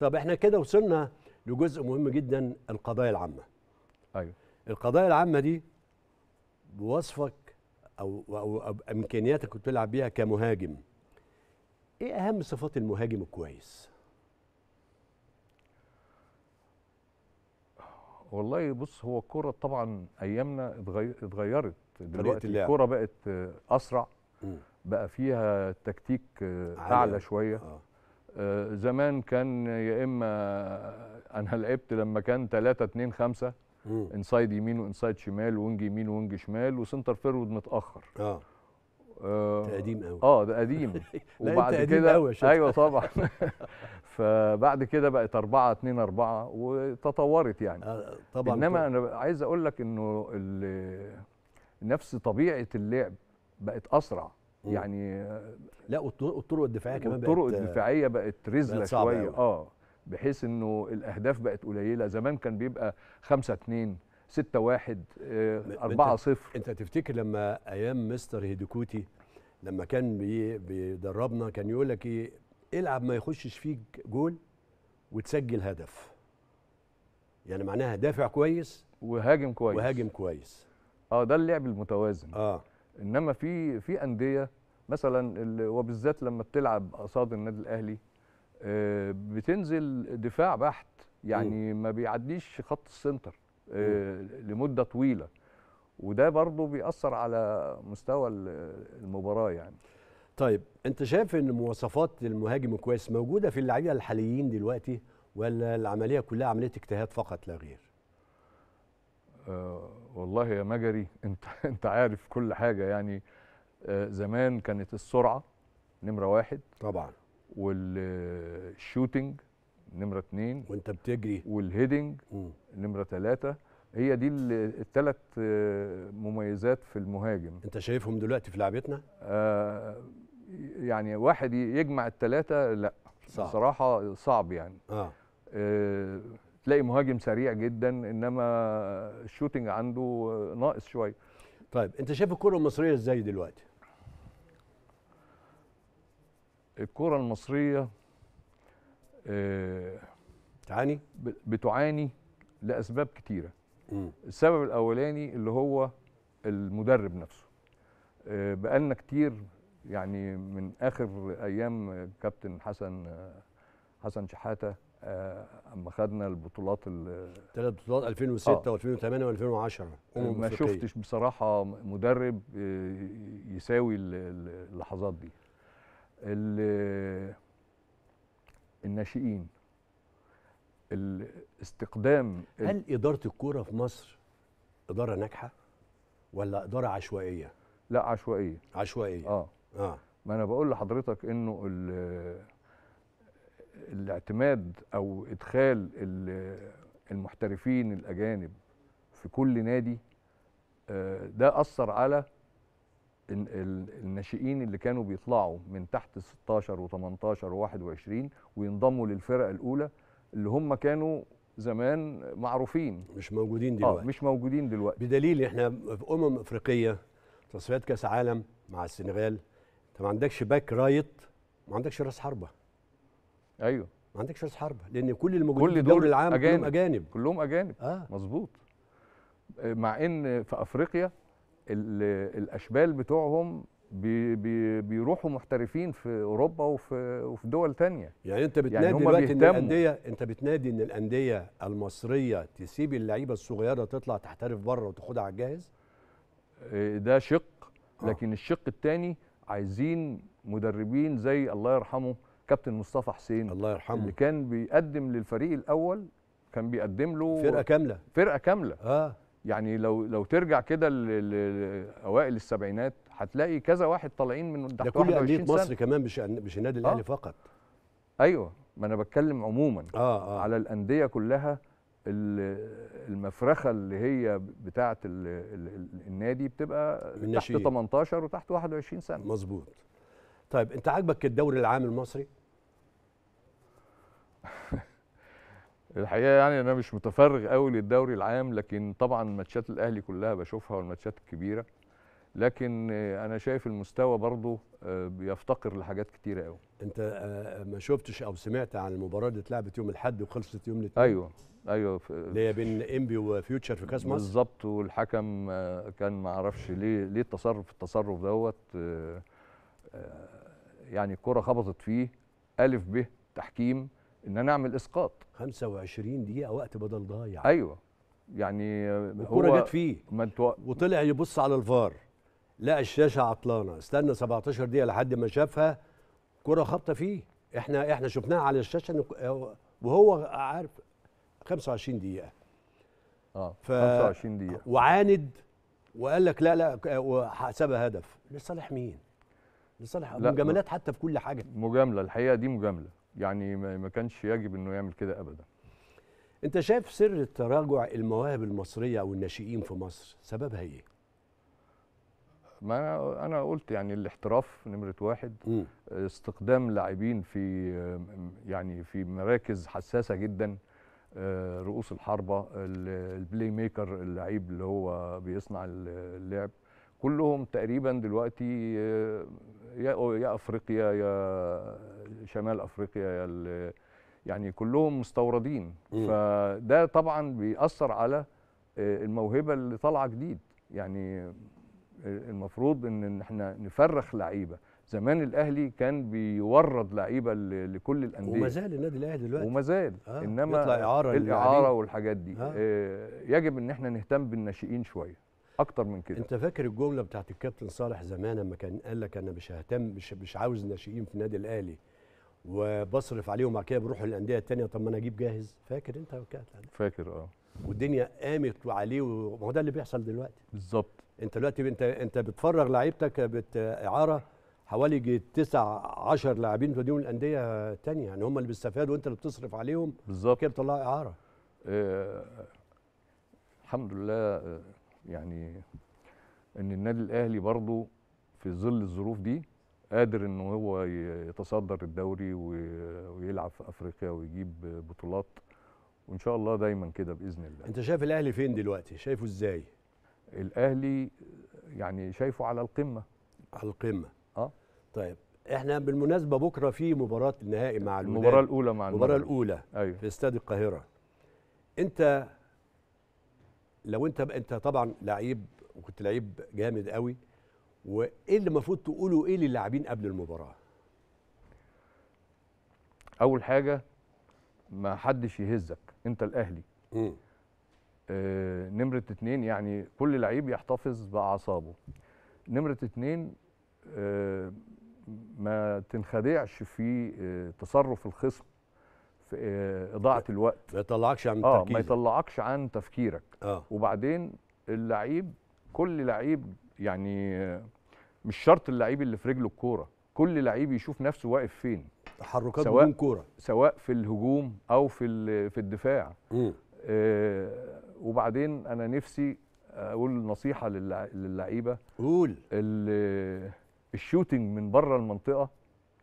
طب احنا كده وصلنا لجزء مهم جدا القضايا العامه ايوه القضايا العامه دي بوصفك او او امكانياتك اللي تلعب بيها كمهاجم ايه اهم صفات المهاجم الكويس والله بص هو الكوره طبعا ايامنا اتغيرت دلوقتي الكوره بقت اسرع بقى فيها تكتيك اعلى شويه آه. آه، زمان كان يا اما انا لعبت لما كان 3 2 5 انسايد يمين وانسايد شمال وينج يمين وينج شمال وسنتر فيرود متاخر آه. اه ده قديم قوي اه ده قديم وبعد كده ايوه طبعا فبعد كده بقت 4 2 4 وتطورت يعني آه طبعا انما انا عايز اقول لك انه نفس طبيعه اللعب بقت اسرع يعني لا والطرق الدفاعيه كمان الطرق الدفاعيه بقت رزله شويه اه بحيث انه الاهداف بقت قليله زمان كان بيبقى 5 2 6 1 4 0 انت تفتكر لما ايام مستر هيديكوتي لما كان بيدربنا كان يقول لك ايه العب ما يخشش فيك جول وتسجل هدف يعني معناها دافع كويس وهاجم كويس وهاجم كويس اه ده اللعب المتوازن اه انما في في انديه مثلا وبالذات لما بتلعب قصاد النادي الاهلي آه، بتنزل دفاع بحت يعني ما بيعديش خط السنتر آه، لمده طويله وده برضه بيأثر على مستوى المباراه يعني طيب انت شايف ان مواصفات المهاجم الكويس موجوده في اللعيبه الحاليين دلوقتي ولا العمليه كلها عمليه اجتهاد فقط لا غير؟ أه والله يا مجري انت انت عارف كل حاجه يعني آه، زمان كانت السرعه نمره واحد طبعا والشوتنج نمره اتنين وانت بتجري والهيدنج نمره ثلاثه هي دي الثلاث آه، مميزات في المهاجم انت شايفهم دلوقتي في لعبتنا؟ آه يعني واحد يجمع الثلاثه لا صعب. بصراحه صعب يعني آه. آه تلاقي مهاجم سريع جدا انما الشوتنج عنده ناقص شويه طيب انت شايف الكره المصريه ازاي دلوقتي الكره المصريه آه تعاني بتعاني لاسباب كتيره م. السبب الاولاني اللي هو المدرب نفسه آه بقالنا كتير يعني من اخر ايام كابتن حسن حسن شحاته آه، اما خدنا البطولات الثلاث بطولات 2006 و2008 و2010 ما شفتش بصراحه مدرب آه، يساوي اللحظات دي الناشئين الاستقدام هل اداره الكوره في مصر اداره ناجحه ولا اداره عشوائيه لا عشوائيه عشوائيه اه اه ما انا بقول لحضرتك انه الاعتماد او ادخال المحترفين الاجانب في كل نادي آه، ده اثر على الناشئين اللي كانوا بيطلعوا من تحت 16 و18 و21 وينضموا للفرق الاولى اللي هم كانوا زمان معروفين مش موجودين آه، دلوقتي آه مش موجودين دلوقتي بدليل احنا في امم افريقيه تصفيات كاس عالم مع السنغال انت ما عندكش باك رايت ما عندكش راس حربه ايوه ما عندكش راس حربه لان كل الموجودين في الدوري العام أجانب. كلهم اجانب كلهم اجانب آه. مظبوط مع ان في افريقيا الاشبال بتوعهم بي بي بيروحوا محترفين في اوروبا وفي وفي دول ثانيه يعني انت بتنادي يعني دلوقتي ان الانديه انت بتنادي ان الانديه المصريه تسيب اللعيبه الصغيره تطلع تحترف بره وتاخدها على الجاهز آه، ده شق آه. لكن آه. الشق الثاني عايزين مدربين زي الله يرحمه كابتن مصطفى حسين الله يرحمه اللي كان بيقدم للفريق الاول كان بيقدم له فرقه كامله فرقه كامله اه يعني لو لو ترجع كده لاوائل السبعينات هتلاقي كذا واحد طالعين من تحت ده كل انديه مصر كمان مش مش النادي آه. الاهلي آه. فقط ايوه ما انا بتكلم عموما آه آه. على الانديه كلها المفرخه اللي هي بتاعه ال ال النادي بتبقى تحت 18 وتحت 21 سنه مظبوط طيب انت عاجبك الدوري العام المصري الحقيقه يعني انا مش متفرغ قوي للدوري العام لكن طبعا ماتشات الاهلي كلها بشوفها والماتشات الكبيره لكن انا شايف المستوى برضه آه، بيفتقر لحاجات كتيره قوي انت آه، آه، ما شفتش او سمعت عن المباراه اللي اتلعبت يوم الاحد وخلصت يوم الاثنين ايوه ايوه اللي هي بين انبي وفيوتشر في كاس مصر بالظبط والحكم كان ما اعرفش ليه ليه التصرف التصرف دوت يعني الكره خبطت فيه الف ب تحكيم ان انا اعمل اسقاط 25 دقيقه وقت بدل ضايع ايوه يعني الكوره جت فيه ما انتوا وطلع يبص على الفار لقى الشاشه عطلانه استنى 17 دقيقه لحد ما شافها كره خابطه فيه احنا احنا شفناها على الشاشه وهو عارف 25 دقيقه اه ف... 25 دقيقه وعاند وقال لك لا لا وحسبها هدف لصالح مين لصالح مجاملات حتى في كل حاجه مجامله الحقيقه دي مجامله يعني ما كانش يجب انه يعمل كده ابدا انت شايف سر تراجع المواهب المصريه او الناشئين في مصر سببها ايه ما انا قلت يعني الاحتراف نمره واحد م. استقدام لاعبين في يعني في مراكز حساسه جدا آه، رؤوس الحربه البلاي ميكر اللعيب اللي هو بيصنع اللعب كلهم تقريبا دلوقتي آه، يا افريقيا يا شمال افريقيا يعني كلهم مستوردين م. فده طبعا بيأثر على آه، الموهبه اللي طالعه جديد يعني آه، المفروض ان احنا نفرخ لعيبه زمان الاهلي كان بيورد لعيبه لكل الانديه وما زال النادي الاهلي دلوقتي وما زال آه انما يطلع إعارة الاعاره والحاجات دي آه. آه يجب ان احنا نهتم بالناشئين شويه اكتر من كده انت فاكر الجمله بتاعت الكابتن صالح زمان لما كان قال لك انا مش ههتم مش مش عاوز ناشئين في النادي الاهلي وبصرف عليهم وبعد كده بروح للانديه الثانيه طب ما انا اجيب جاهز فاكر انت فاكر اه والدنيا قامت عليه وما هو ده اللي بيحصل دلوقتي بالظبط انت دلوقتي انت انت بتفرغ لعيبتك بت اعاره حوالي 9 10 لاعبين توديهم الانديه الثانيه يعني هم اللي بيستفادوا وانت اللي بتصرف عليهم بالظبط كده بتطلع اعاره إيه الحمد لله آه، يعني ان النادي الاهلي برضه في ظل الظروف دي قادر ان هو يتصدر الدوري ويلعب في افريقيا ويجيب بطولات وان شاء الله دايما كده باذن الله انت شايف الاهلي فين دلوقتي شايفه ازاي الاهلي يعني شايفه على القمه على القمه اه طيب احنا بالمناسبه بكره في مباراه النهائي مع الوداد المباراه الاولى مع المباراه الاولى أيوه. في استاد القاهره انت لو انت انت طبعا لعيب وكنت لعيب جامد قوي وايه اللي المفروض تقوله ايه للاعبين قبل المباراه اول حاجه ما حدش يهزك انت الاهلي امم آه نمره اتنين يعني كل لعيب يحتفظ باعصابه نمره اتنين آه ما تنخدعش في آه تصرف الخصم في آه اضاعه الوقت ما يطلعكش عن تفكيرك اه ما يطلعكش عن تفكيرك آه. وبعدين اللعيب كل لعيب يعني مش شرط اللعيب اللي في رجله الكوره كل لعيب يشوف نفسه واقف فين تحركات بدون كوره سواء في الهجوم او في في الدفاع آه وبعدين انا نفسي اقول نصيحه للعيبه قول الشوتنج من بره المنطقه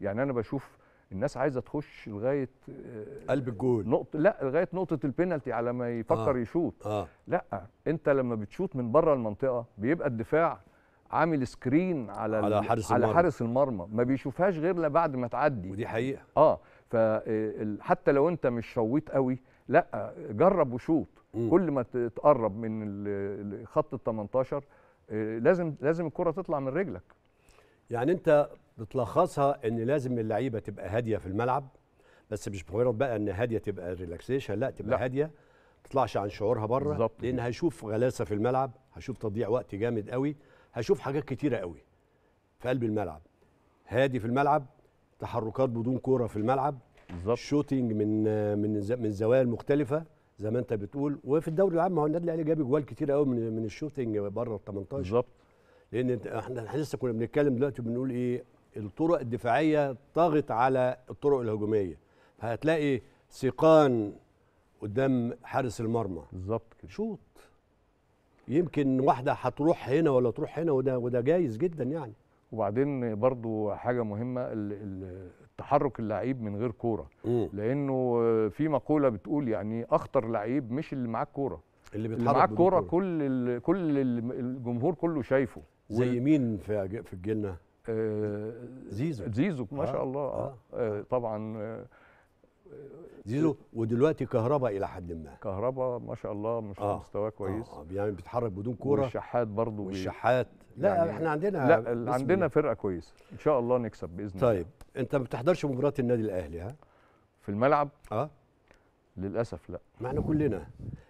يعني انا بشوف الناس عايزه تخش لغايه آه، قلب الجول نقطه لا لغايه نقطه البينالتي على ما يفكر آه. يشوط آه. لا انت لما بتشوط من بره المنطقه بيبقى الدفاع عامل سكرين على على حارس على المرمى. حارس المرمى ما بيشوفهاش غير بعد ما تعدي ودي حقيقه اه فحتى آه، لو انت مش شويت قوي لا جرب وشوط كل ما تقرب من خط ال 18 آه، لازم لازم الكره تطلع من رجلك يعني انت بتلخصها ان لازم اللعيبه تبقى هاديه في الملعب بس مش مجرد بقى ان هاديه تبقى ريلاكسيشن لا تبقى لا. هاديه تطلعش عن شعورها بره لان هشوف غلاسه في الملعب هشوف تضييع وقت جامد قوي هشوف حاجات كتيره قوي في قلب الملعب هادي في الملعب تحركات بدون كوره في الملعب بالظبط شوتينج من من من زوايا مختلفه زي ما انت بتقول وفي الدوري العام ما هو النادي الاهلي جاب جوال كتير قوي من من الشوتينج بره ال 18 بالظبط لان احنا لسه كنا بنتكلم دلوقتي بنقول ايه الطرق الدفاعيه طغت على الطرق الهجوميه هتلاقي سيقان قدام حارس المرمى بالظبط كده شوط يمكن واحده هتروح هنا ولا تروح هنا وده وده جايز جدا يعني وبعدين برضو حاجه مهمه التحرك اللعيب من غير كوره لانه في مقوله بتقول يعني اخطر لعيب مش اللي معاك كوره اللي بيتحرك اللي معاك كوره كل كل الجمهور كله شايفه زي مين في في الجنه آه، زيزو زيزو ما آه. شاء الله آه. آه. آه، طبعا زيزو ودلوقتي كهرباء الى حد ما كهرباء ما شاء الله مش آه. مستواه كويس اه يعني بيتحرك بدون كوره والشحات برضه والشحات لا يعني احنا عندنا لا عندنا فرقه كويسه ان شاء الله نكسب باذن الله طيب انت ما بتحضرش مباراه النادي الاهلي ها في الملعب اه للاسف لا ما احنا كلنا